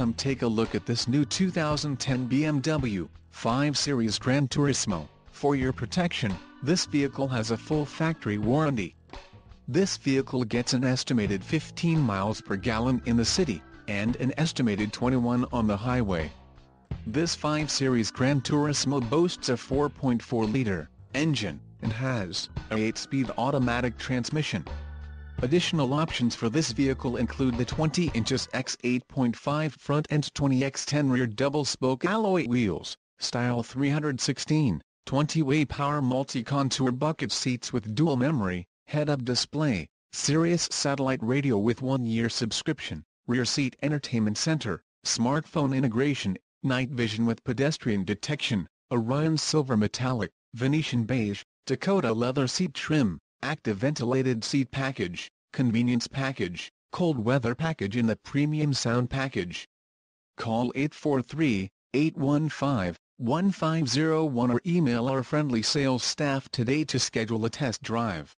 come take a look at this new 2010 BMW 5 Series Gran Turismo. For your protection, this vehicle has a full factory warranty. This vehicle gets an estimated 15 miles per gallon in the city, and an estimated 21 on the highway. This 5 Series Gran Turismo boasts a 4.4-liter engine, and has a 8-speed automatic transmission. Additional options for this vehicle include the 20 inches x 8.5 front and 20 x 10 rear double-spoke alloy wheels, style 316, 20-way power multi-contour bucket seats with dual memory, head-up display, Sirius satellite radio with one-year subscription, rear seat entertainment center, smartphone integration, night vision with pedestrian detection, Orion silver metallic, Venetian beige, Dakota leather seat trim, active ventilated seat package, convenience package, cold weather package and the premium sound package. Call 843-815-1501 or email our friendly sales staff today to schedule a test drive.